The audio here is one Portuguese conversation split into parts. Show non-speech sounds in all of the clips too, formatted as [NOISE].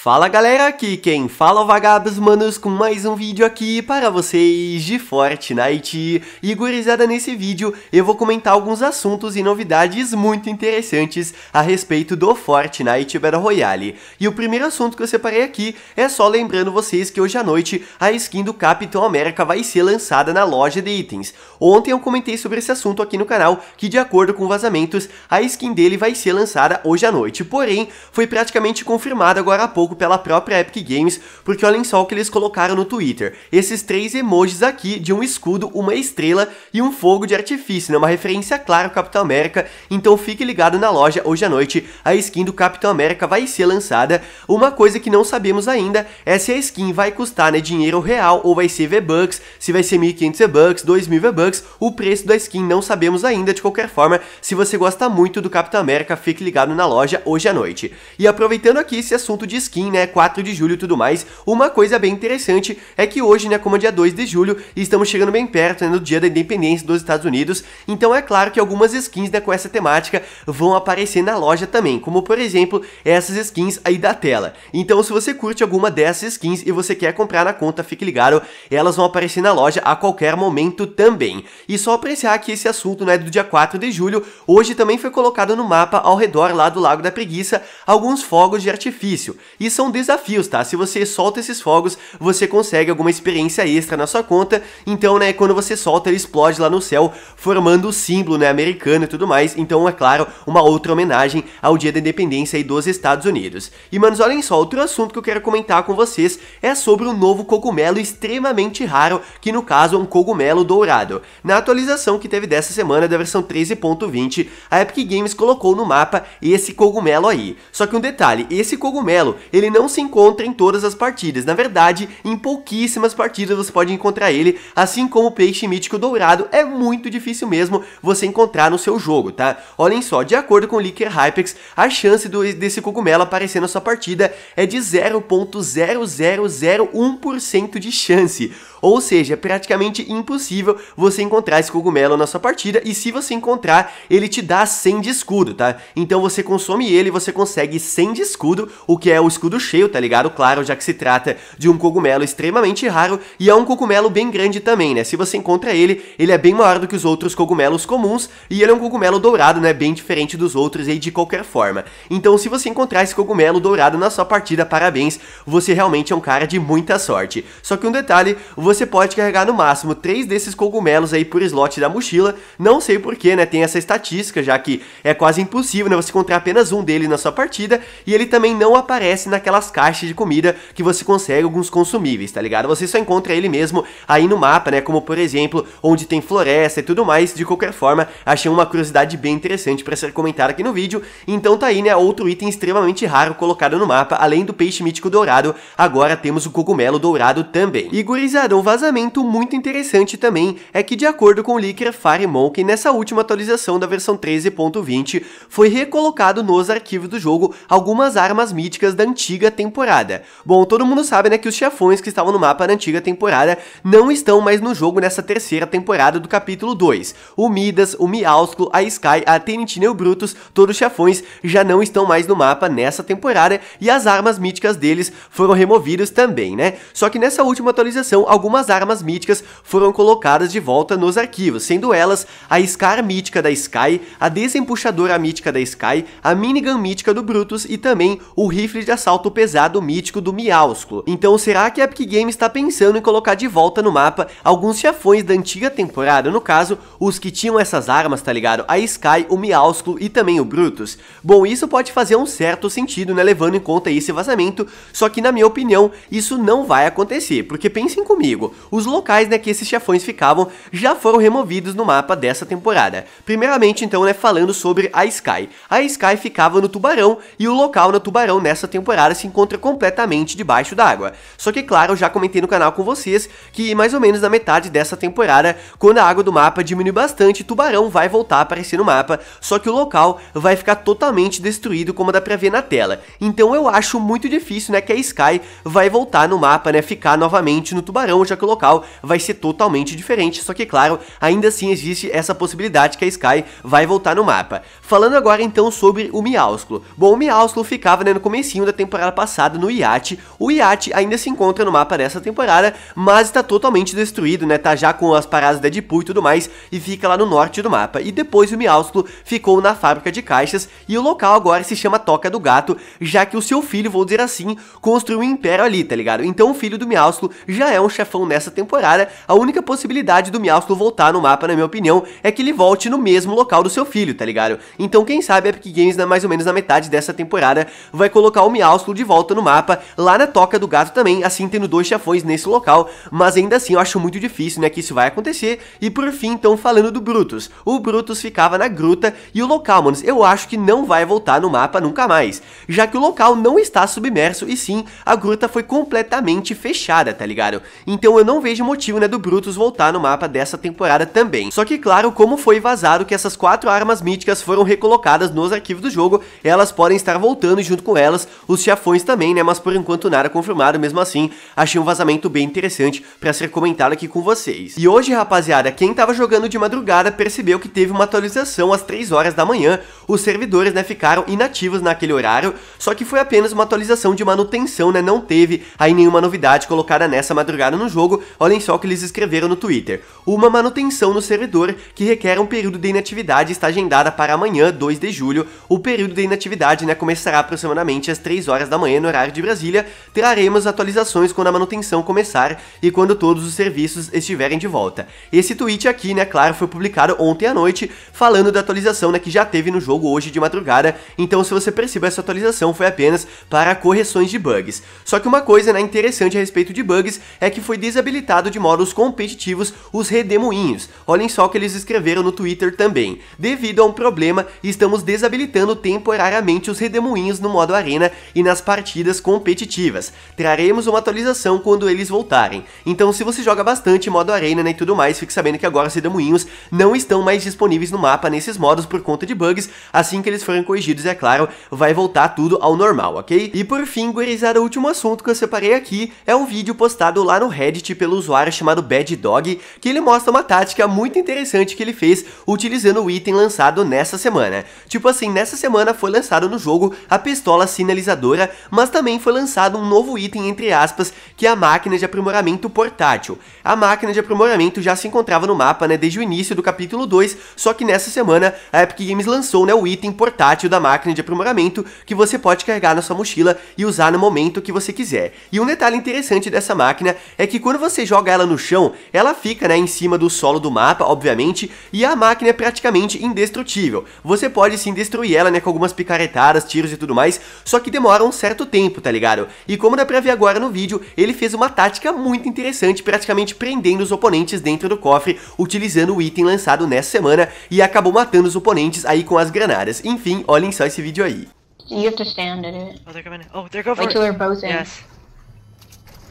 Fala galera, aqui quem fala vagabundos é Vagabos Manos com mais um vídeo aqui para vocês de Fortnite. E gurizada, nesse vídeo eu vou comentar alguns assuntos e novidades muito interessantes a respeito do Fortnite Battle Royale. E o primeiro assunto que eu separei aqui é só lembrando vocês que hoje à noite a skin do Capitão América vai ser lançada na loja de itens. Ontem eu comentei sobre esse assunto aqui no canal, que de acordo com vazamentos, a skin dele vai ser lançada hoje à noite. Porém, foi praticamente confirmado agora há pouco pela própria Epic Games, porque olhem só o que eles colocaram no Twitter. Esses três emojis aqui de um escudo, uma estrela e um fogo de artifício, né? uma referência clara ao Capitão América, então fique ligado na loja hoje à noite, a skin do Capitão América vai ser lançada. Uma coisa que não sabemos ainda é se a skin vai custar né, dinheiro real ou vai ser V-Bucks, se vai ser 1.500 V-Bucks, 2.000 V-Bucks, o preço da skin não sabemos ainda, de qualquer forma, se você gosta muito do Capitão América, fique ligado na loja hoje à noite. E aproveitando aqui esse assunto de skin, skin, né, 4 de julho e tudo mais. Uma coisa bem interessante é que hoje, né, como é dia 2 de julho, estamos chegando bem perto, né, do dia da independência dos Estados Unidos, então é claro que algumas skins, né, com essa temática vão aparecer na loja também, como por exemplo, essas skins aí da tela. Então se você curte alguma dessas skins e você quer comprar na conta, fique ligado, elas vão aparecer na loja a qualquer momento também. E só apreciar que esse assunto, né, do dia 4 de julho, hoje também foi colocado no mapa ao redor lá do Lago da Preguiça alguns fogos de artifício. E são desafios, tá? Se você solta esses fogos, você consegue alguma experiência extra na sua conta. Então, né, quando você solta, ele explode lá no céu, formando o símbolo, né, americano e tudo mais. Então, é claro, uma outra homenagem ao Dia da Independência aí dos Estados Unidos. E, manos, olhem só, outro assunto que eu quero comentar com vocês é sobre um novo cogumelo extremamente raro, que no caso é um cogumelo dourado. Na atualização que teve dessa semana da versão 13.20, a Epic Games colocou no mapa esse cogumelo aí. Só que um detalhe, esse cogumelo, ele não se encontra em todas as partidas. Na verdade, em pouquíssimas partidas você pode encontrar ele, assim como o peixe mítico dourado é muito difícil mesmo você encontrar no seu jogo, tá? Olhem só, de acordo com o Licker Hypex, a chance do, desse cogumelo aparecer na sua partida é de 0.0001% de chance. Ou seja, é praticamente impossível você encontrar esse cogumelo na sua partida e se você encontrar, ele te dá 100 de escudo, tá? Então você consome ele e você consegue 100 de escudo, o que é o escudo cheio, tá ligado? Claro, já que se trata de um cogumelo extremamente raro e é um cogumelo bem grande também, né? Se você encontra ele, ele é bem maior do que os outros cogumelos comuns e ele é um cogumelo dourado, né? Bem diferente dos outros aí de qualquer forma. Então se você encontrar esse cogumelo dourado na sua partida, parabéns, você realmente é um cara de muita sorte. Só que um detalhe, você você pode carregar no máximo três desses cogumelos aí por slot da mochila. Não sei porquê, né? Tem essa estatística, já que é quase impossível né, você encontrar apenas um dele na sua partida. E ele também não aparece naquelas caixas de comida que você consegue alguns consumíveis, tá ligado? Você só encontra ele mesmo aí no mapa, né? Como por exemplo, onde tem floresta e tudo mais. De qualquer forma, achei uma curiosidade bem interessante para ser comentada aqui no vídeo. Então tá aí, né? Outro item extremamente raro colocado no mapa, além do peixe mítico dourado, agora temos o cogumelo dourado também. E gurizada, um vazamento muito interessante também é que, de acordo com o leaker Firemonk, nessa última atualização da versão 13.20, foi recolocado nos arquivos do jogo algumas armas míticas da antiga temporada. Bom, todo mundo sabe né, que os chefões que estavam no mapa na antiga temporada não estão mais no jogo nessa terceira temporada do capítulo 2. O Midas, o Miausclo, a Sky, a Tenitine e o Brutus, todos os chefões já não estão mais no mapa nessa temporada e as armas míticas deles foram removidas também, né? Só que nessa última atualização, alguns algumas armas míticas foram colocadas de volta nos arquivos, sendo elas a Scar mítica da Sky, a Desempuxadora mítica da Sky, a Minigun mítica do Brutus e também o rifle de assalto pesado mítico do Miausculo. Então será que a Epic Games está pensando em colocar de volta no mapa alguns chefões da antiga temporada, no caso, os que tinham essas armas, tá ligado? A Sky, o Miausculo e também o Brutus? Bom, isso pode fazer um certo sentido, né, levando em conta esse vazamento, só que na minha opinião, isso não vai acontecer, porque pensem comigo, os locais né, que esses chefões ficavam já foram removidos no mapa dessa temporada. Primeiramente, então, né, falando sobre a Sky. A Sky ficava no Tubarão e o local no Tubarão nessa temporada se encontra completamente debaixo d'água. Só que, claro, eu já comentei no canal com vocês que mais ou menos na metade dessa temporada, quando a água do mapa diminui bastante, Tubarão vai voltar a aparecer no mapa, só que o local vai ficar totalmente destruído como dá pra ver na tela. Então eu acho muito difícil né, que a Sky vai voltar no mapa, né, ficar novamente no Tubarão, já que o local vai ser totalmente diferente, só que claro, ainda assim existe essa possibilidade que a Sky vai voltar no mapa. Falando agora então sobre o Miausclo. Bom, o Miausclo ficava né, no comecinho da temporada passada no Iate, o Iate ainda se encontra no mapa dessa temporada, mas está totalmente destruído, né, tá já com as paradas da Deadpool e tudo mais, e fica lá no norte do mapa. E depois o Miausclo ficou na fábrica de caixas, e o local agora se chama Toca do Gato, já que o seu filho, vou dizer assim, construiu um império ali, tá ligado? Então o filho do Miausclo já é um chefão nessa temporada, a única possibilidade do Meowston voltar no mapa, na minha opinião, é que ele volte no mesmo local do seu filho, tá ligado? Então quem sabe a Epic Games, na, mais ou menos na metade dessa temporada, vai colocar o Meowston de volta no mapa, lá na Toca do Gato também, assim tendo dois chafões nesse local, mas ainda assim eu acho muito difícil, né, que isso vai acontecer. E por fim, então, falando do Brutus. O Brutus ficava na gruta e o local, manos, eu acho que não vai voltar no mapa nunca mais, já que o local não está submerso e sim, a gruta foi completamente fechada, tá ligado? então eu não vejo motivo, né, do Brutus voltar no mapa dessa temporada também. Só que, claro, como foi vazado que essas quatro armas míticas foram recolocadas nos arquivos do jogo, elas podem estar voltando e junto com elas os chafões também, né, mas por enquanto nada confirmado, mesmo assim, achei um vazamento bem interessante para ser comentado aqui com vocês. E hoje, rapaziada, quem tava jogando de madrugada percebeu que teve uma atualização às 3 horas da manhã, os servidores, né, ficaram inativos naquele horário, só que foi apenas uma atualização de manutenção, né, não teve aí nenhuma novidade colocada nessa madrugada no jogo, olhem só o que eles escreveram no Twitter. Uma manutenção no servidor que requer um período de inatividade está agendada para amanhã, 2 de julho. O período de inatividade né, começará aproximadamente às 3 horas da manhã no horário de Brasília. Traremos atualizações quando a manutenção começar e quando todos os serviços estiverem de volta. Esse tweet aqui, né, claro, foi publicado ontem à noite, falando da atualização né, que já teve no jogo hoje de madrugada. Então, se você percebeu essa atualização, foi apenas para correções de bugs. Só que uma coisa né, interessante a respeito de bugs é que foi desabilitado de modos competitivos os redemoinhos. Olhem só o que eles escreveram no Twitter também. Devido a um problema, estamos desabilitando temporariamente os redemoinhos no modo arena e nas partidas competitivas. Traremos uma atualização quando eles voltarem. Então se você joga bastante modo arena né, e tudo mais, fique sabendo que agora os redemoinhos não estão mais disponíveis no mapa nesses modos por conta de bugs. Assim que eles forem corrigidos, é claro, vai voltar tudo ao normal, ok? E por fim, gurizada, o último assunto que eu separei aqui é um vídeo postado lá no Reddit Reddit pelo usuário chamado Bad Dog, que ele mostra uma tática muito interessante que ele fez utilizando o item lançado nessa semana. Tipo assim, nessa semana foi lançado no jogo a pistola sinalizadora, mas também foi lançado um novo item entre aspas, que é a máquina de aprimoramento portátil. A máquina de aprimoramento já se encontrava no mapa, né, desde o início do capítulo 2, só que nessa semana a Epic Games lançou, né, o item portátil da máquina de aprimoramento que você pode carregar na sua mochila e usar no momento que você quiser. E um detalhe interessante dessa máquina é que que quando você joga ela no chão, ela fica né, em cima do solo do mapa, obviamente, e a máquina é praticamente indestrutível. Você pode sim destruir ela né, com algumas picaretadas, tiros e tudo mais, só que demora um certo tempo, tá ligado? E como dá pra ver agora no vídeo, ele fez uma tática muito interessante, praticamente prendendo os oponentes dentro do cofre, utilizando o item lançado nessa semana, e acabou matando os oponentes aí com as granadas. Enfim, olhem só esse vídeo aí. You have to stand at it. Oh, they're coming. Oh, they're going for both in. Yes.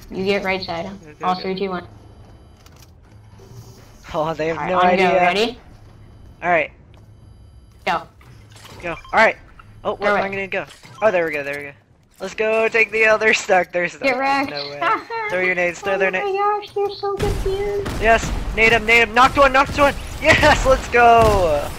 You get right side. Okay, All okay. three, two, one. Oh, they have All right, no idea. Go. Ready? All right. Go. Go. All right. Oh, where am I gonna go? Oh, there we go. There we go. Let's go take the other stuck. There's stuck. Get wrecked. No way. [LAUGHS] throw your nades. Throw oh their nades. Oh my gosh, they're so confused. Yes, nade him, nade him. Knocked one, knocked one. Yes, let's go.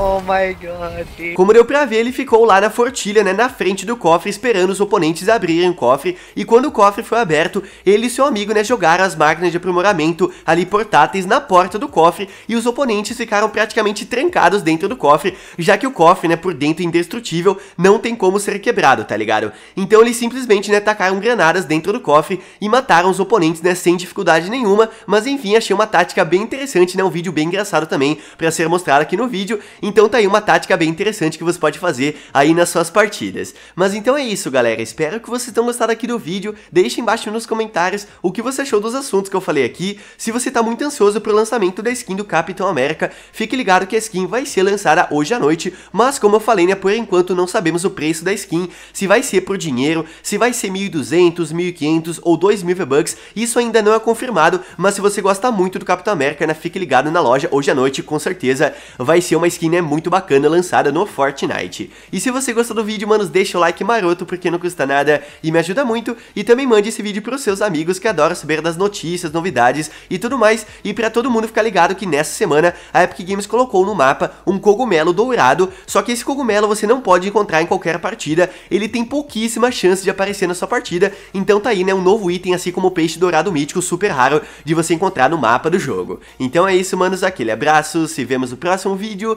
Oh my god. Como deu pra ver, ele ficou lá na fortilha, né, na frente do cofre, esperando os oponentes abrirem o cofre, e quando o cofre foi aberto, ele e seu amigo, né, jogaram as máquinas de aprimoramento ali portáteis na porta do cofre, e os oponentes ficaram praticamente trancados dentro do cofre, já que o cofre, né, por dentro é indestrutível, não tem como ser quebrado, tá ligado? Então eles simplesmente, né, tacaram granadas dentro do cofre e mataram os oponentes, né, sem dificuldade nenhuma, mas enfim, achei uma tática bem interessante, né, um vídeo bem engraçado também, pra ser mostrado aqui no vídeo, então tá aí uma tática bem interessante que você pode fazer aí nas suas partidas. Mas então é isso, galera. Espero que vocês tenham gostado aqui do vídeo. Deixe embaixo nos comentários o que você achou dos assuntos que eu falei aqui. Se você tá muito ansioso pro lançamento da skin do Capitão América, fique ligado que a skin vai ser lançada hoje à noite. Mas como eu falei, né, por enquanto não sabemos o preço da skin, se vai ser por dinheiro, se vai ser 1.200, 1.500 ou 2.000 V-Bucks, isso ainda não é confirmado, mas se você gosta muito do Capitão América, né, fique ligado na loja hoje à noite, com certeza vai ser uma skin skin é muito bacana lançada no Fortnite. E se você gostou do vídeo, manos, deixa o like maroto porque não custa nada e me ajuda muito. E também mande esse vídeo pros seus amigos que adoram saber das notícias, novidades e tudo mais. E pra todo mundo ficar ligado que nessa semana a Epic Games colocou no mapa um cogumelo dourado, só que esse cogumelo você não pode encontrar em qualquer partida, ele tem pouquíssima chance de aparecer na sua partida, então tá aí né, um novo item assim como o peixe dourado mítico super raro de você encontrar no mapa do jogo. Então é isso manos, aquele abraço, se vemos no próximo vídeo,